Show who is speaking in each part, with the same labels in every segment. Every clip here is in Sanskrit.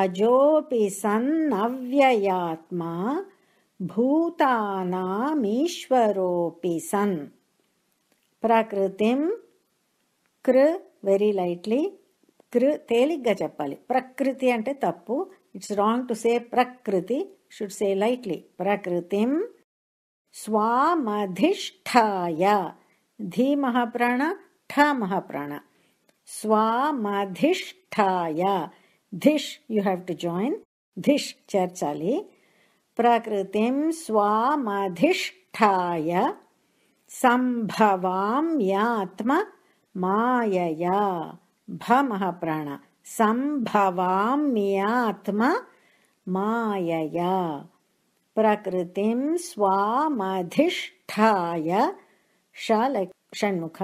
Speaker 1: అజోపి సన్నవ్యయాత్మా భూతానామీశ్వరోపి సన్ ప్రకృతిం కృ వెరీ లైట్లీ కృ తేలిగ్గా చెప్పాలి ప్రకృతి అంటే తప్పు ఇట్స్ రాంగ్ టు సే ప్రకృతి షుడ్ సే లైట్లీ ప్రకృతిం స్వామధిష్ఠాయ ధీ మహాప్రాణ ఠ మహాప్రాణ స్వామధిష్ఠాయ धिष् you have to join the चर्चलि प्रकृतिं स्वामधिष्ठाय संभवाम्यात्म माययामः्यात्म मायया प्रकृतिं स्वामधिष्ठाय षण्मुख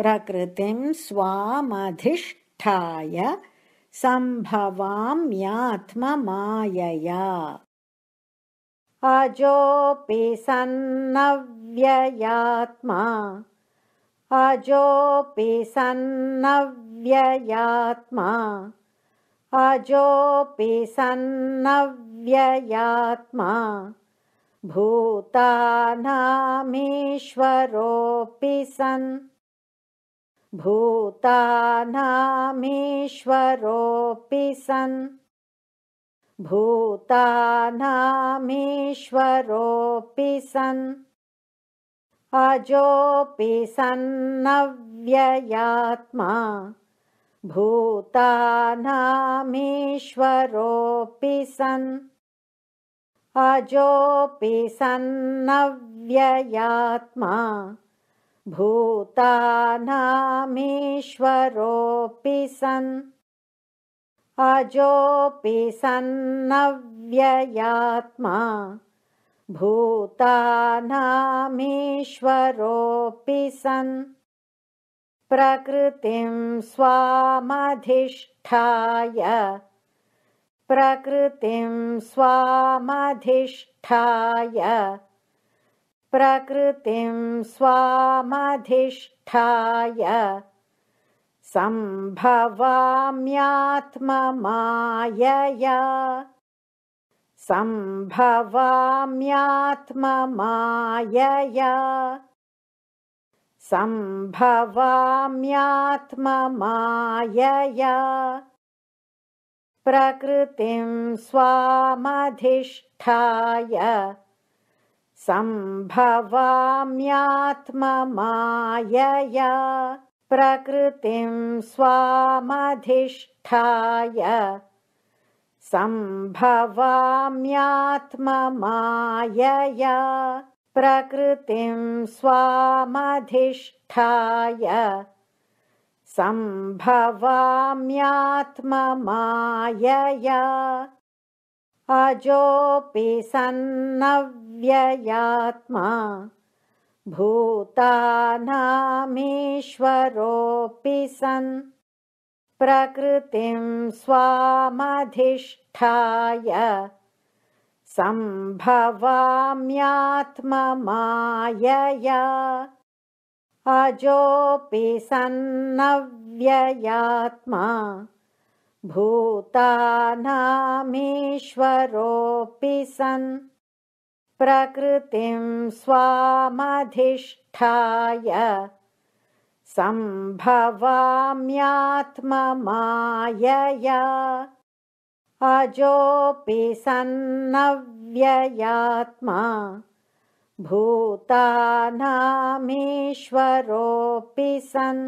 Speaker 1: प्रकृतिं स्वामधिष्ठाय सम्भवाम्यात्ममायया अजोऽपेयात्मा अजोऽपि सन्नव्ययात्मा अजोऽपि सन्नव्ययात्मा भूतानामीश्वरोऽपि सन् भूतानामीश्वरोऽपि सन् भूतानामीश्वरोऽपि सन् अजोऽपि सन्नव्ययात्मा भूतानामीश्वरोऽपि सन् अजोऽपि सन्नव्ययात्मा भूतानामीश्वरोऽपि सन् अजोऽपि सन्नव्ययात्मा भूतानामीश्वरोऽपि सन् प्रकृतिं स्वामधिष्ठाय प्रकृतिं स्वामधिष्ठाय प्रकृतिं स्वामधिष्ठाय सम्भवाम्यात्ममायया सम्भवाम्यात्ममायया सम्भवाम्यात्ममायया प्रकृतिं स्वामधिष्ठाय सम्भवाम्यात्ममायया प्रकृतिम् स्वामधिष्ठाय सम्भवाम्यात्ममायया प्रकृतिं स्वामधिष्ठाय सम्भवाम्यात्ममायया अजोऽपि सन्नव्य व्ययात्मा भूतानामीश्वरोऽपि सन् प्रकृतिं स्वामधिष्ठाय सम्भवाम्यात्ममायया अजोऽपि सन्नव्ययात्मा भूतानामीश्वरोऽपि सन् प्रकृतिम् स्वामधिष्ठाय सम्भवाम्यात्ममायया अजोऽपि सन्नव्ययात्मा भूतानामीश्वरोऽपि सन्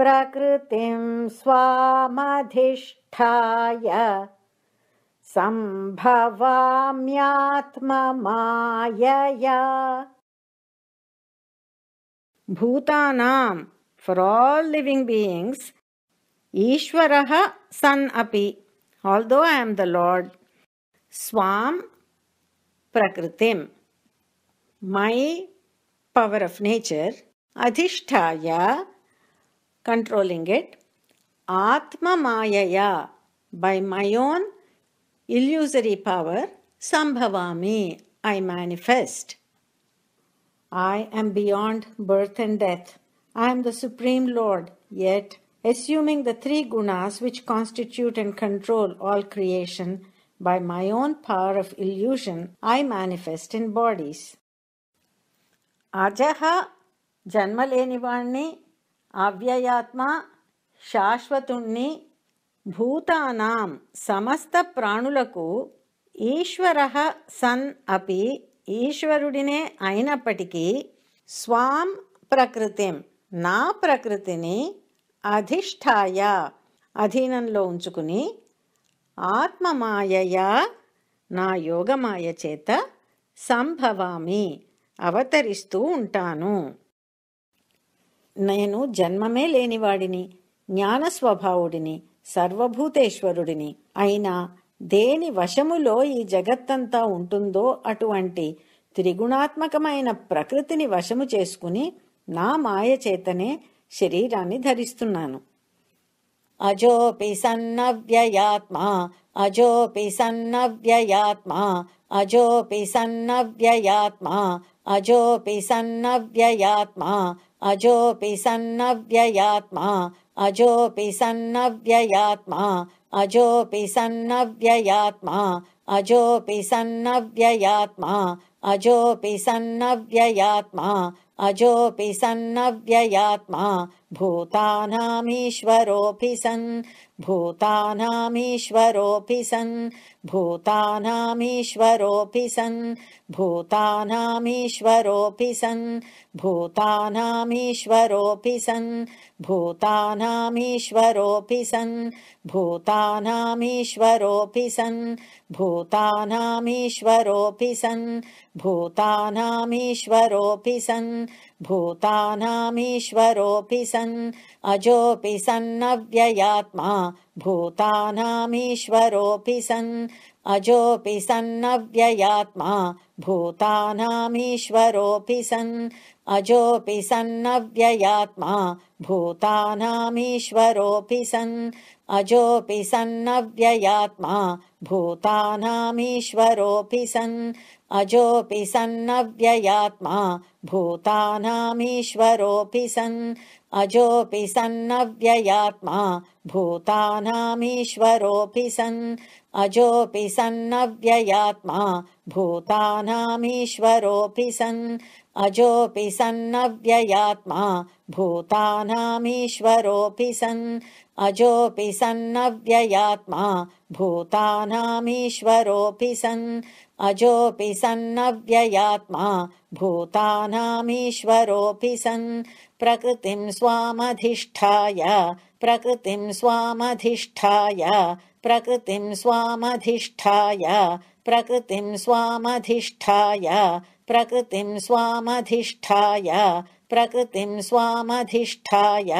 Speaker 1: प्रकृतिम् स्वामधिष्ठाय संभवाम्यात्ममायया भूतानां फॉर ऑल लिविंग बीइंग्स ईश्वरः सन् अपि although I am the lord स्वाम प्रकृति माय पावर ऑफ नेचर अधिष्ठाय कंट्रोलिंग इट आत्ममायया by my own illusory power, Sambhavami, I manifest. I am beyond birth and death. I am the Supreme Lord, yet, assuming the three gunas which constitute and control all creation, by my own power of illusion, I manifest in bodies. అజహ జన్మ లేనివాణ్ణి అవ్యయాత్మ శాశ్వతుణ్ణి భూతానాం సమస్త ప్రాణులకు ఈశ్వర సన్ అపి ఈశ్వరుడినే అయినప్పటికీ స్వాం ప్రకృతిం నా ప్రకృతిని అధిష్టాయ అధీనంలో ఉంచుకుని ఆత్మమాయయా నా యోగమాయ చేత సంభవామి అవతరిస్తూ ఉంటాను నేను జన్మమే లేనివాడిని జ్ఞానస్వభావుడిని సర్వభూతేశ్వరుడిని అయినా దేని వశములో ఈ జగత్తంతా ఉంటుందో అటువంటి త్రిగుణాత్మకమైన ప్రకృతిని వశము చేసుకుని నా మాయ చేతనే శరీరాన్ని ధరిస్తున్నాను అజోపి సన్నవ్యయాత్మా అజోపి సన్నవ్యయాత్మా అజోపి సన్నవ్యయాత్మా అజోపి సన్నవ్యయాత్మా అజోపి సన్నవ్యయాత్మా अजोपि सन्नव्ययात्मा अजोपि सन्नव्ययात्मा अजोपि सन्नव्ययात्मा अजोऽपि सन्नव्ययात्मा अजोपि सन्नव्ययात्मा भूतानामीश्वरोऽपि सन् भूतानामीश्वरोऽपि सन् भूतानामीश्वरोऽपि सन् भूतानामीश्वरोऽपि सन् भूतानामीश्वरोऽपि सन् भूतानामीश्वरोऽपि सन् भूतानामीश्वरोऽपि सन् भूतानामीश्वरोऽपि सन् भूतानामीश्वरोऽपि सन् भूतानामीश्वरोऽपि सन् अजोऽपि सन्नव्ययात्मा भूतानामीश्वरोऽपि सन् अजोऽपि सन्नव्ययात्मा भूतानामीश्वरोऽपि सन् अजोऽपि सन्नव्ययात्मा भूतानामीश्वरोऽपि सन् अजोऽपि सन्नव्ययात्मा भूतानामीश्वरोऽपि सन् अजोऽपि सन्नव्ययात्मा भूतानामीश्वरोऽपि सन् अजोऽपि सन्नव्ययात्मा भूतानामीश्वरोऽपि सन् अजोऽपि सन्नव्ययात्मा भूतानामीश्वरोऽपि सन् अजोऽपि सन्नव्ययात्मा भूतानामीश्वरोऽपि सन् अजोऽपि सन्नव्ययात्मा भूतानामीश्वरोऽपि सन् अजोऽपि सन्नव्ययात्मा भूतानामीश्वरोऽपि सन् प्रकृतिं स्वामधिष्ठाय प्रकृतिं स्वामधिष्ठाय प्रकृतिम् स्वामधिष्ठाय प्रकृतिम् स्वामधिष्ठाय प्रकृतिं स्वामधिष्ठाय प्रकृतिं स्वामधिष्ठाय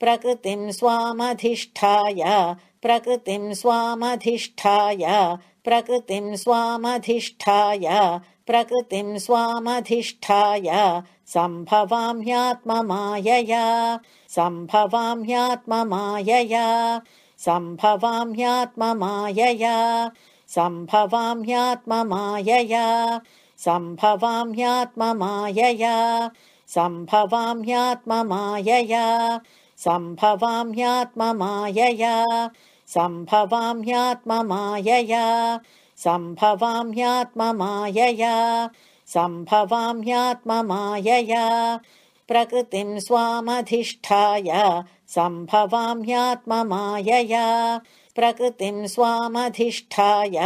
Speaker 1: प्रकृतिम् स्वामधिष्ठाय प्रकृतिम् स्वामधिष्ठाय प्रकृतिम् स्वामधिष्ठाय प्रकृतिम् स्वामधिष्ठाय सम्भवाम्यात्ममायया सम्भवाम्यात्ममायया सम्भवाम्यात्ममायया सम्भवाम्यात्ममायया सम्भवाम्यात्ममायया सम्भवाम्यात्ममायया सम्भवाम्यात्ममायया सम्भवाम्यात्ममायया सम्भवाम्यात्ममायया सम्भवाम्यात्ममायया प्रकृतिम् स्वामधिष्ठाय सम्भवाम्यात्ममायया प्रकृतिम् स्वामधिष्ठाय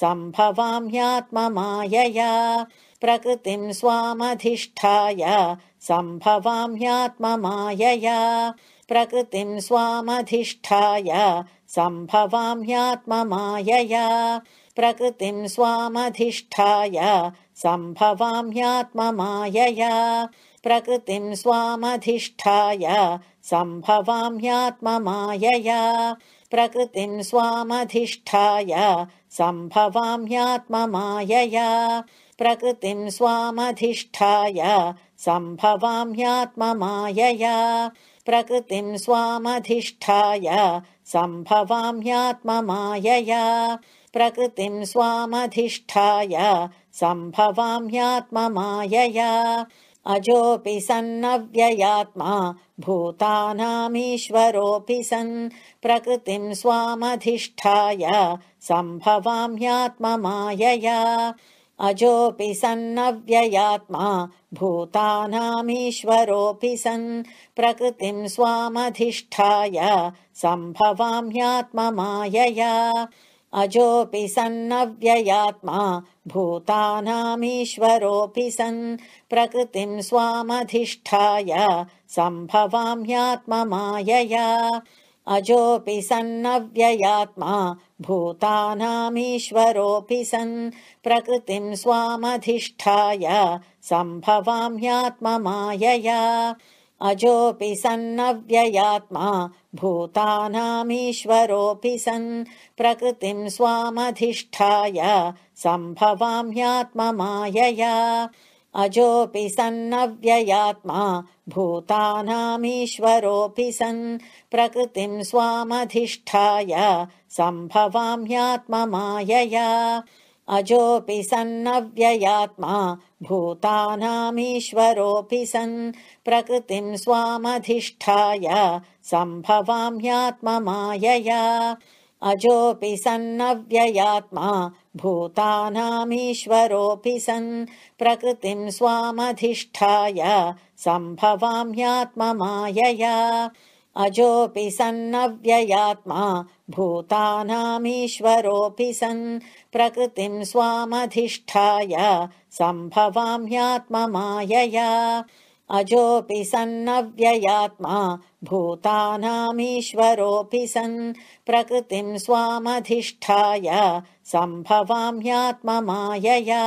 Speaker 1: सम्भवाम्यात्ममायया प्रकृतिम् स्वामधिष्ठाय सम्भवाम्यात्ममायया प्रकृतिम् स्वामधिष्ठाय सम्भवाम्यात्ममायया प्रकृतिम् स्वामधिष्ठाय सम्भवाम्यात्ममायया प्रकृतिं स्वामधिष्ठाय सम्भवाम्यात्ममायया ह्यात्ममायया प्रकृतिं स्वामधिष्ठाय सम्भवाम्यात्ममायया प्रकृतिं स्वामधिष्ठाय सम्भवाम्यात्ममायया प्रकृतिं स्वामधिष्ठाय सम्भवाम्यात्ममायया प्रकृतिं स्वामधिष्ठाय सम्भवाम्यात्ममायया अजोऽपि सन्नव्ययात्मा भूतानामीश्वरोऽपि सन् प्रकृतिम् स्वामधिष्ठाय सम्भवाम्यात्ममायया अजोऽपि सन्नव्ययात्मा भूतानामीश्वरोऽपि सन् प्रकृतिम् स्वामधिष्ठाय सम्भवाम्यात्ममायया अजोऽपि सन्नव्ययात्मा भूतानामीश्वरोऽपि सन् प्रकृतिम् स्वामधिष्ठाय सम्भवाम्यात्ममायया अजोऽपि सन्नव्ययात्मा भूतानामीश्वरोऽपि सन् प्रकृतिम् स्वामधिष्ठाय सम्भवाम्यात्ममायया अजोऽपि सन्नव्ययात्मा भूतानामीश्वरोऽपि सन् प्रकृतिम् स्वामधिष्ठाय सम्भवाम्यात्ममायया अजोऽपि सन्नव्ययात्मा भूतानामीश्वरोऽपि सन् प्रकृतिम् स्वामधिष्ठाय सम्भवाम्यात्ममायया अजोऽपि सन्नव्ययात्मा भूतानामीश्वरोऽपि सन् प्रकृतिम् स्वामधिष्ठाय सम्भवाम्यात्ममायया अजोऽपि सन्नव्ययात्मा भूतानामीश्वरोऽपि सन् प्रकृतिम् स्वामधिष्ठाय सम्भवाम्यात्ममायया अजोऽपि सन्नव्ययात्मा भूतानामीश्वरोऽपि सन् प्रकृतिम् स्वामधिष्ठाय सम्भवाम्यात्ममायया अजोऽपि सन्नव्ययात्मा भूतानामीश्वरोऽपि सन् प्रकृतिम् स्वामधिष्ठाय सम्भवाम्यात्ममायया